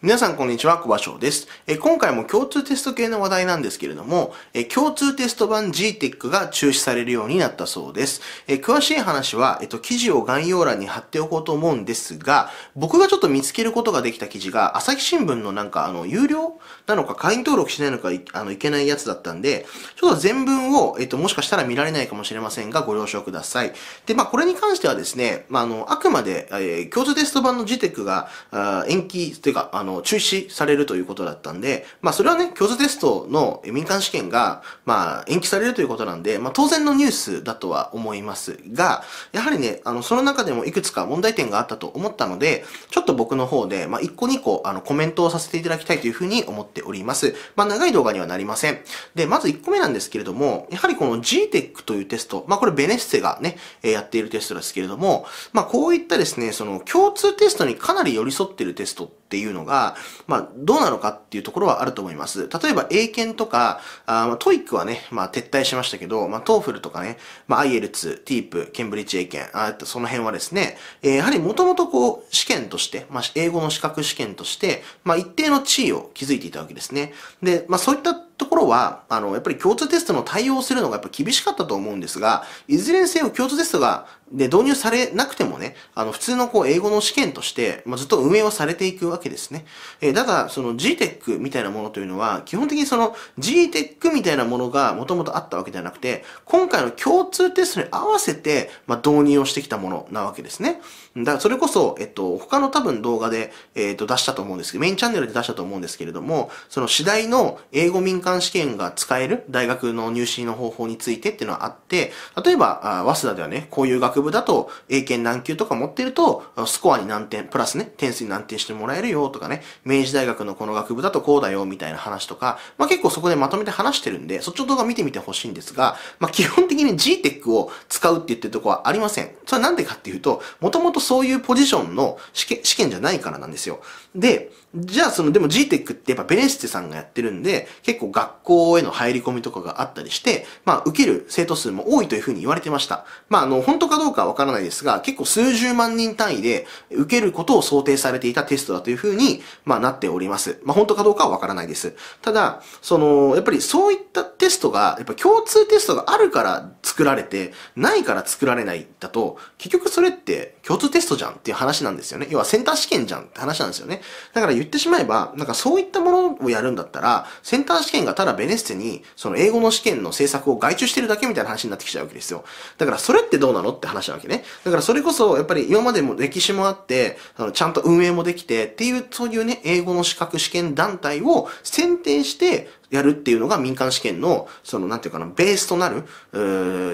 皆さんこんにちは、小場翔です。え今回も共通テスト系の話題なんですけれども、え共通テスト版 GTEC が中止されるようになったそうです。え詳しい話は、えっと、記事を概要欄に貼っておこうと思うんですが、僕がちょっと見つけることができた記事が、朝日新聞のなんか、あの、有料なのか、会員登録しないのかい、あの、いけないやつだったんで、ちょっと全文を、えっと、もしかしたら見られないかもしれませんが、ご了承ください。で、まあ、これに関してはですね、まあ、あの、あくまで、えー、共通テスト版の GTEC が、あ延期、というか、あの、の、中止されるということだったんで、まあ、それはね、共通テストの民間試験が、まあ、延期されるということなんで、まあ、当然のニュースだとは思いますが、やはりね、あの、その中でもいくつか問題点があったと思ったので、ちょっと僕の方で、まあ、1個2個、あの、コメントをさせていただきたいというふうに思っております。まあ、長い動画にはなりません。で、まず1個目なんですけれども、やはりこの GTEC というテスト、まあ、これベネッセがね、えやっているテストですけれども、まあ、こういったですね、その、共通テストにかなり寄り添ってるテストってっていうのが、まあ、どうなのかっていうところはあると思います。例えば、英検とか、あまあ、トイックはね、まあ、撤退しましたけど、まあ、トーフルとかね、まあ、IELTS、TEEP、ケンブリッジ英検、あその辺はですね、えー、やはりもともとこう、試験として、まあ、英語の資格試験として、まあ、一定の地位を築いていたわけですね。で、まあ、そういったところは、あの、やっぱり共通テストの対応するのがやっぱ厳しかったと思うんですが、いずれにせよ共通テストがで、導入されなくてもね、あの、普通のこう、英語の試験として、まあ、ずっと運営をされていくわけですね。えー、ただ、その GTEC みたいなものというのは、基本的にその GTEC みたいなものがもともとあったわけではなくて、今回の共通テストに合わせて、まあ、導入をしてきたものなわけですね。だから、それこそ、えっと、他の多分動画で、えっと、出したと思うんですけど、メインチャンネルで出したと思うんですけれども、その次第の英語民間試験が使える大学の入試の方法についてっていうのはあって、例えば、あ早稲田ではね、こういう学学部だと英検何級とか持ってると、スコアに何点、プラスね、点数に何点してもらえるよとかね、明治大学のこの学部だとこうだよみたいな話とか、まあ結構そこでまとめて話してるんで、そっちの動画見てみてほしいんですが、まあ基本的に GTEC を使うって言ってるとこはありません。それはなんでかっていうと、もともとそういうポジションの試験じゃないからなんですよ。で、じゃあその、でも GTEC ってやっぱベネステさんがやってるんで、結構学校への入り込みとかがあったりして、まあ受ける生徒数も多いというふうに言われてました。まああの、本当かどうかはわからないですが、結構数十万人単位で受けることを想定されていたテストだというふうに、まあなっております。まあ本当かどうかはわからないです。ただ、その、やっぱりそういったテストが、やっぱ共通テストがあるから作られて、ないから作られないだと、結局それって共通テストじゃんっていう話なんですよね。要はセンター試験じゃんって話なんですよね。だから言ってしまえば、なんかそういったものをやるんだったら、センター試験がただベネッセに、その英語の試験の制作を外注してるだけみたいな話になってきちゃうわけですよ。だからそれってどうなのって話なわけね。だからそれこそ、やっぱり今までも歴史もあって、あのちゃんと運営もできてっていう、そういうね、英語の資格試験団体を選定して、やるっていうのが民間試験の、その、なんていうかな、ベースとなる、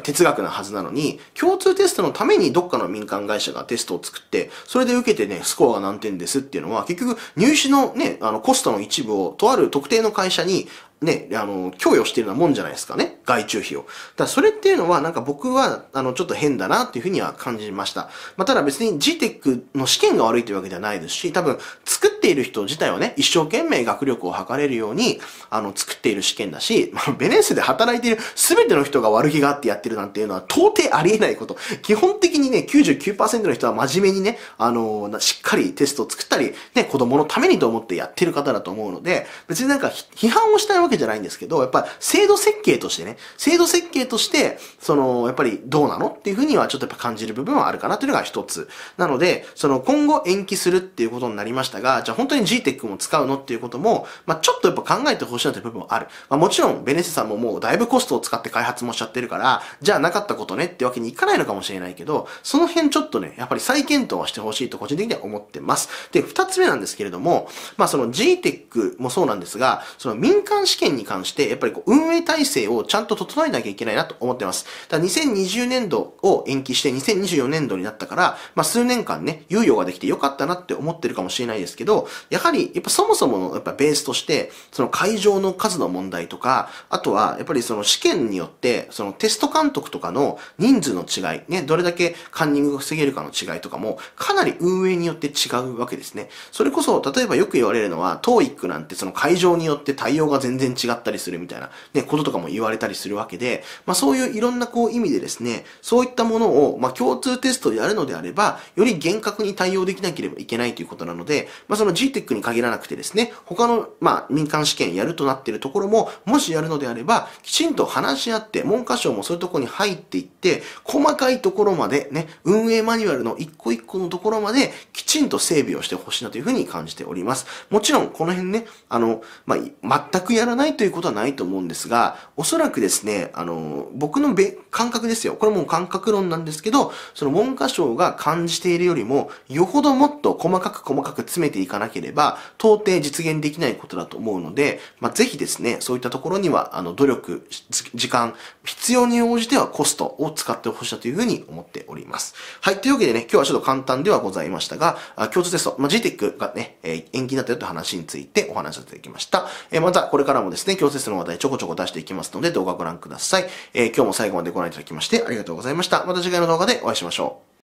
哲学なはずなのに、共通テストのためにどっかの民間会社がテストを作って、それで受けてね、スコアが何点ですっていうのは、結局、入試のね、あの、コストの一部を、とある特定の会社にね、あの、供与してるようなもんじゃないですかね。外注費を。だそれっていうのは、なんか僕は、あの、ちょっと変だなっていうふうには感じました。まあ、ただ別に GTEC の試験が悪いというわけではないですし、多分、作っている人自体はね、一生懸命学力を測れるように、あの、作っている試験だし、ベネッセで働いている全ての人が悪気があってやってるなんていうのは、到底ありえないこと。基本的にね、99%の人は真面目にね、あの、しっかりテストを作ったり、ね、子供のためにと思ってやってる方だと思うので、別になんか批判をしたいわけじゃないんですけど、やっぱ制度設計としてね、制度設計として、その、やっぱりどうなのっていうふうにはちょっとやっぱ感じる部分はあるかなというのが一つ。なので、その今後延期するっていうことになりましたが、じゃあ本当に GTEC も使うのっていうことも、まあ、ちょっとやっぱ考えてほしいなという部分はある。まあ、もちろん、ベネッセさんももうだいぶコストを使って開発もしちゃってるから、じゃあなかったことねってわけにいかないのかもしれないけど、その辺ちょっとね、やっぱり再検討はしてほしいと個人的には思ってます。で、二つ目なんですけれども、まあその GTEC もそうなんですが、その民間試験に関して、やっぱりこう運営体制をちゃんと整えなきゃいけないなと思ってます。だから2020年度を延期して2024年度になったから、まあ、数年間ね、猶予ができてよかったなって思ってるかもしれないですけど、やはり、やっぱそもそものやっぱベースとして、その会場の数の問題とか、あとは、やっぱりその試験によって、そのテスト監督とかの人数の違い、ね、どれだけカンニングが防げるかの違いとかも、かなり運営によって違うわけですね。それこそ、例えばよく言われるのは、TOEIC なんてその会場によって対応が全然然違ったりするみたいな、ね、こととかも言われたりするわけで、まあそういういろんなこう意味でですね、そういったものを、まあ共通テストでやるのであれば、より厳格に対応できなければいけないということなので、まあその GTEC に限らなくてですね、他の、まあ民間試験やるとなっているところも、もしやるのであれば、きちんと話し合って、文科省もそういうところに入っていって、細かいところまでね、運営マニュアルの一個一個のところまで、きちんと整備をしてほしいなというふうに感じております。もちろん、この辺ね、あの、まあ、全くやらないということはないと思うんですが、おそらくですね、あの、僕のべ感覚ですよ。これも感覚論なんですけど、その文科省が感じているよりも、よほどもっと細かく細かく詰めていかなければ、到底実現できないことだと思うので、まあ、ぜひですね、そういったところには、あの、努力、時間、必要に応じてはコストを使ってほしいというふうに思っております。はい。というわけでね、今日はちょっと簡単ではございましたが、あ共通テスト、まあ、GTEC がね、えー、延期になったよって話についてお話しさせていただきました。えー、また、これからもですね、強制する話題ちょこちょこ出していきますので動画ご覧ください。えー、今日も最後までご覧いただきましてありがとうございました。また次回の動画でお会いしましょう。